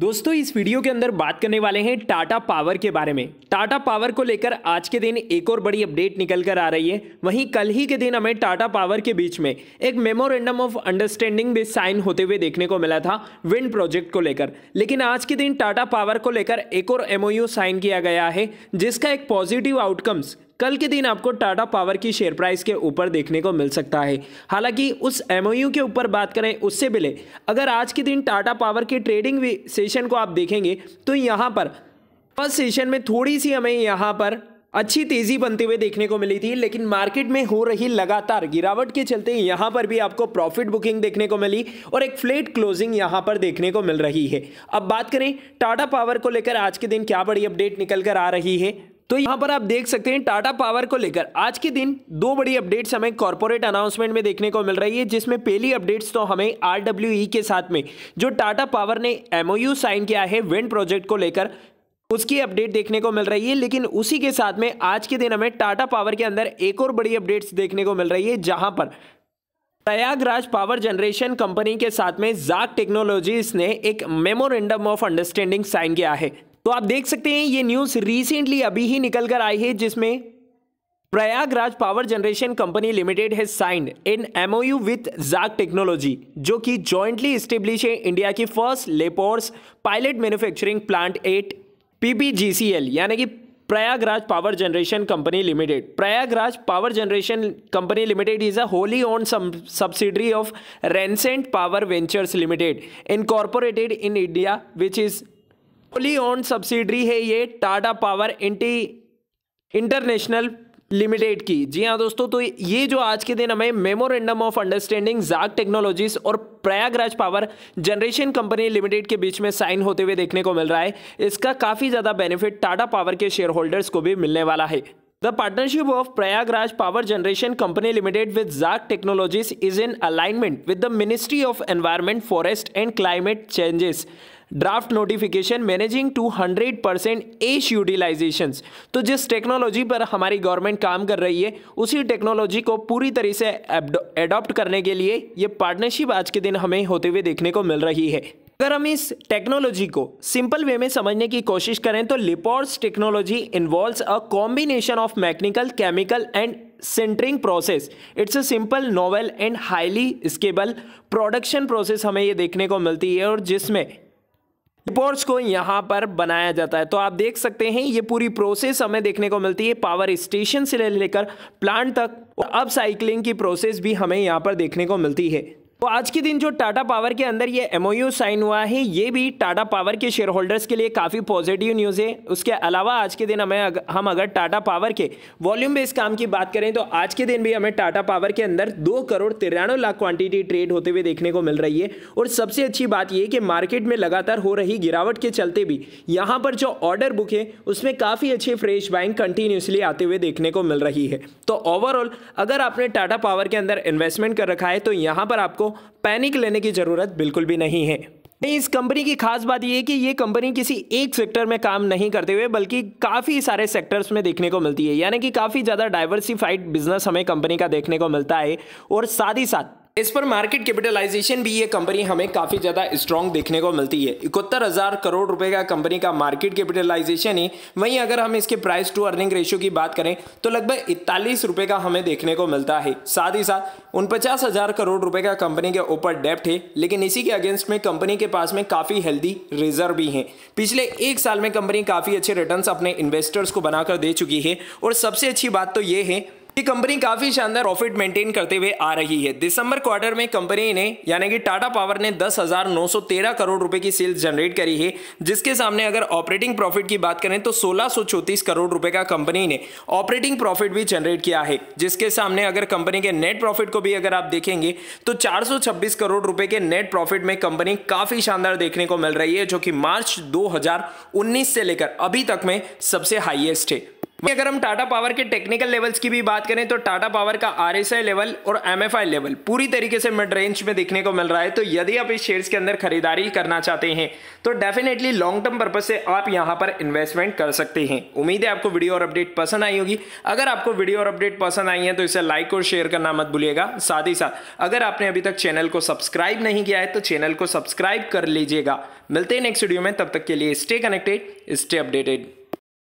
दोस्तों इस वीडियो के अंदर बात करने वाले हैं टाटा पावर के बारे में टाटा पावर को लेकर आज के दिन एक और बड़ी अपडेट निकल कर आ रही है वहीं कल ही के दिन हमें टाटा पावर के बीच में एक मेमोरेंडम ऑफ अंडरस्टैंडिंग भी साइन होते हुए देखने को मिला था विंड प्रोजेक्ट को लेकर लेकिन आज के दिन टाटा पावर को लेकर एक और एमओयू साइन किया गया है जिसका एक पॉजिटिव आउटकम्स कल के दिन आपको टाटा पावर की शेयर प्राइस के ऊपर देखने को मिल सकता है हालांकि उस एमओयू के ऊपर बात करें उससे पहले अगर आज के दिन टाटा पावर के ट्रेडिंग सेशन को आप देखेंगे तो यहाँ पर फर्स्ट सेशन में थोड़ी सी हमें यहाँ पर अच्छी तेजी बनते हुए देखने को मिली थी लेकिन मार्केट में हो रही लगातार गिरावट के चलते यहाँ पर भी आपको प्रॉफिट बुकिंग देखने को मिली और एक फ्लेट क्लोजिंग यहाँ पर देखने को मिल रही है अब बात करें टाटा पावर को लेकर आज के दिन क्या बड़ी अपडेट निकल कर आ रही है तो यहाँ पर आप देख सकते हैं टाटा पावर को लेकर आज के दिन दो बड़ी अपडेट्स हमें कॉर्पोरेट अनाउंसमेंट में देखने को मिल रही है जिसमें पहली अपडेट्स तो हमें आरडब्ल्यूई के साथ में जो टाटा पावर ने एमओयू साइन किया है विंड प्रोजेक्ट को लेकर उसकी अपडेट देखने को मिल रही है लेकिन उसी के साथ में आज के दिन हमें टाटा पावर के अंदर एक और बड़ी अपडेट्स देखने को मिल रही है जहां पर प्रयागराज पावर जनरेशन कंपनी के साथ में जाक टेक्नोलॉजीज ने एक मेमोरेंडम ऑफ अंडरस्टैंडिंग साइन किया है तो आप देख सकते हैं ये न्यूज़ रिसेंटली अभी ही निकल कर आई है जिसमें Prayagraj Power Generation Company Limited has signed in MOU with Jag Technology जो कि जॉइंटली स्टेब्लिश है इंडिया की फर्स्ट लेपोर्स pilot manufacturing plant at PPGCL यानी कि Prayagraj Power Generation Company Limited Prayagraj Power Generation Company Limited is a wholly owned subsidiary of Resurgent Power Ventures Limited incorporated in India which is wholly owned subsidiary है ये Tata Power इंटी International Limited की जी हाँ दोस्तों तो ये जो आज के दिन हमें memorandum of understanding Jag Technologies और Prayagraj Power Generation Company Limited के बीच में साइन होते हुए देखने को मिल रहा है इसका काफ़ी ज़्यादा बेनिफिट टाटा पावर के शेयर होल्डर्स को भी मिलने वाला है the partnership of Prayagraj Power Generation Company Limited with Jag Technologies is in alignment with the Ministry of Environment Forest and Climate Change's draft notification managing two hundred percent ash utilisation तो जिस technology पर हमारी government काम कर रही है उसी technology को पूरी तरह से एडॉप्ट करने के लिए ये पार्टनरशिप आज के दिन हमें होते हुए देखने को मिल रही है अगर हम इस टेक्नोलॉजी को सिंपल वे में समझने की कोशिश करें तो लिपोर्स technology involves a combination of mechanical chemical and sintering process it's a simple novel and highly scalable production process हमें ये देखने को मिलती है और जिसमें रिपोर्ट्स को यहाँ पर बनाया जाता है तो आप देख सकते हैं ये पूरी प्रोसेस हमें देखने को मिलती है पावर स्टेशन से लेकर प्लांट तक और अब साइकिलिंग की प्रोसेस भी हमें यहाँ पर देखने को मिलती है तो आज के दिन जो टाटा पावर के अंदर ये एमओयू साइन हुआ है ये भी टाटा पावर के शेयर होल्डर्स के लिए काफ़ी पॉजिटिव न्यूज़ है उसके अलावा आज के दिन हमें अग, हम अगर टाटा पावर के वॉल्यूम बेस्ड काम की बात करें तो आज के दिन भी हमें टाटा पावर के अंदर दो करोड़ तिरानवे लाख क्वांटिटी ट्रेड होते हुए देखने को मिल रही है और सबसे अच्छी बात यह कि मार्केट में लगातार हो रही गिरावट के चलते भी यहाँ पर जो ऑर्डर बुक है उसमें काफ़ी अच्छी फ्रेश बाइंग कंटिन्यूसली आते हुए देखने को मिल रही है तो ओवरऑल अगर आपने टाटा पावर के अंदर इन्वेस्टमेंट कर रखा है तो यहाँ पर आपको पैनिक लेने की ज़रूरत बिल्कुल भी नहीं है इस कंपनी की खास बात यह है कि ये कंपनी किसी एक सेक्टर में काम नहीं करते हुए बल्कि काफ़ी सारे सेक्टर्स में देखने को मिलती है यानी कि काफ़ी ज़्यादा डाइवर्सिफाइड बिजनेस हमें कंपनी का देखने को मिलता है और साथ ही साथ इस पर मार्केट कैपिटलाइजेशन भी ये कंपनी हमें काफी ज्यादा स्ट्रॉन्ग देखने को मिलती है इकहत्तर हजार करोड़ रुपए का कंपनी का मार्केट कैपिटलाइजेशन है वहीं अगर हम इसके प्राइस टू अर्निंग रेशियो की बात करें तो लगभग इकतालीस रुपए का हमें देखने को मिलता है साथ ही साथ उन पचास हजार करोड़ रुपए का कंपनी के ऊपर डेप्ट है लेकिन इसी के अगेंस्ट में कंपनी के पास में काफी हेल्दी रिजर्व भी है पिछले एक साल में कंपनी काफी अच्छे रिटर्न अपने इन्वेस्टर्स को बनाकर दे चुकी है और सबसे अच्छी बात तो ये है ये कंपनी काफी शानदार प्रॉफिट मेंटेन करते हुए आ रही है दिसंबर क्वार्टर में कंपनी ने यानी कि टाटा पावर ने 10,913 करोड़ रुपए की सेल्स जनरेट करी है जिसके सामने अगर ऑपरेटिंग प्रॉफिट की बात करें तो चौतीस करोड़ रुपए का कंपनी ने ऑपरेटिंग प्रॉफिट भी जनरेट किया है जिसके सामने अगर कंपनी के नेट प्रॉफिट को भी अगर आप देखेंगे तो छब्बीस करोड़ रुपए के नेट प्रॉफिट में कंपनी काफी शानदार देखने को मिल रही है जो कि मार्च उन्नीस से लेकर अभी तक में सबसे हाइएस्ट है अगर हम टाटा पावर के टेक्निकल लेवल्स की भी बात करें तो टाटा पावर का आर लेवल और एम लेवल पूरी तरीके से मिड रेंज में देखने को मिल रहा है तो यदि आप इस शेयर्स के अंदर खरीदारी करना चाहते हैं तो डेफिनेटली लॉन्ग टर्म पर्पज से आप यहाँ पर इन्वेस्टमेंट कर सकते हैं उम्मीद है आपको वीडियो और अपडेट पसंद आई होगी अगर आपको वीडियो और अपडेट पसंद आई है तो इसे लाइक और शेयर करना मत भूलिएगा साथ ही साथ अगर आपने अभी तक चैनल को सब्सक्राइब नहीं किया है तो चैनल को सब्सक्राइब कर लीजिएगा मिलते हैं नेक्स्ट वीडियो में तब तक के लिए स्टे कनेक्टेड स्टे अपडेटेड